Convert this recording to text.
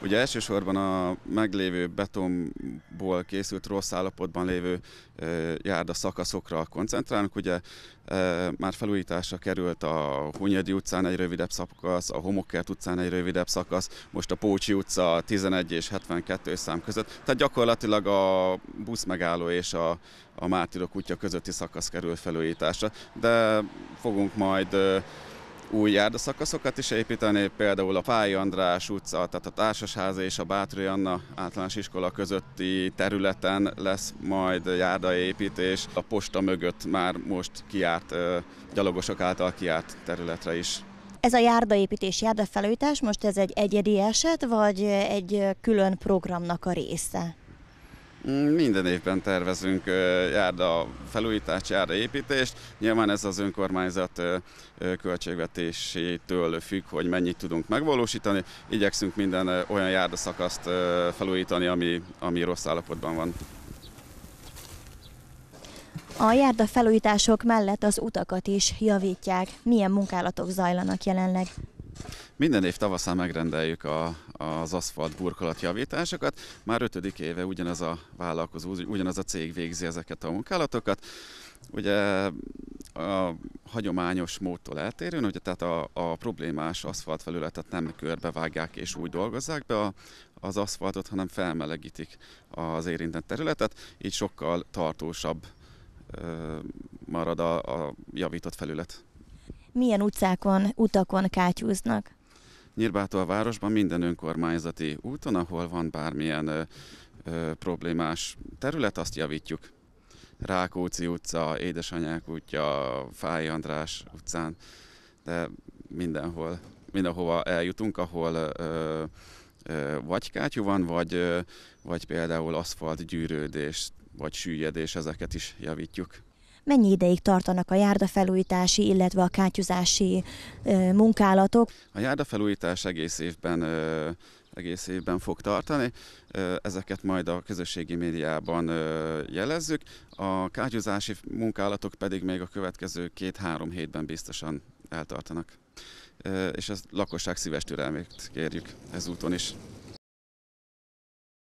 Ugye elsősorban a meglévő betonból készült rossz állapotban lévő járda szakaszokra koncentrálunk. Ugye már felújításra került a Hunyadi utcán egy rövidebb szakasz, a Homokkert utcán egy rövidebb szakasz, most a Pócsi utca 11 és 72 szám között. Tehát gyakorlatilag a busz megálló és a, a Mártirok útja közötti szakasz kerül felújításra. De fogunk majd új járdaszakaszokat is építeni, például a Fáj András utca, tehát a Társasháza és a Bátrai Anna általános iskola közötti területen lesz majd járdaépítés, a posta mögött már most kiárt, gyalogosok által kiárt területre is ez a járdaépítés, járdafelújtás most ez egy egyedi eset, vagy egy külön programnak a része? Mm, minden évben tervezünk járda felújítást, járda építést. Nyilván ez az önkormányzat költségvetésétől függ, hogy mennyit tudunk megvalósítani. Igyekszünk minden olyan járdaszakaszt felújítani, ami, ami rossz állapotban van. A járda felújítások mellett az utakat is javítják. Milyen munkálatok zajlanak jelenleg? Minden év tavaszán megrendeljük a, az aszfalt burkolatjavításokat. Már ötödik éve ugyanaz a vállalkozó, ugyanaz a cég végzi ezeket a munkálatokat. Ugye a hagyományos módtól eltérően, ugye tehát a, a problémás aszfaltfelületet nem körbevágják és úgy dolgozzák be a, az aszfaltot, hanem felmelegítik az érintett területet, így sokkal tartósabb ö, marad a, a javított felület. Milyen utcákon, utakon kátyúznak? Nyírbától városban minden önkormányzati úton, ahol van bármilyen ö, ö, problémás terület, azt javítjuk. Rákóczi utca, Édesanyák útja, Fáj András utcán, de mindenhol, mindenhova eljutunk, ahol ö, ö, vagy kátyú van, vagy, ö, vagy például aszfalt gyűrődés, vagy sűjjedés, ezeket is javítjuk. Mennyi ideig tartanak a járdafelújítási, illetve a kátyúzási munkálatok? A járdafelújítás egész évben egész évben fog tartani. Ezeket majd a közösségi médiában jelezzük. A kátyúzási munkálatok pedig még a következő két-három hétben biztosan eltartanak. És a lakosság szíves türelmét kérjük ezúton is.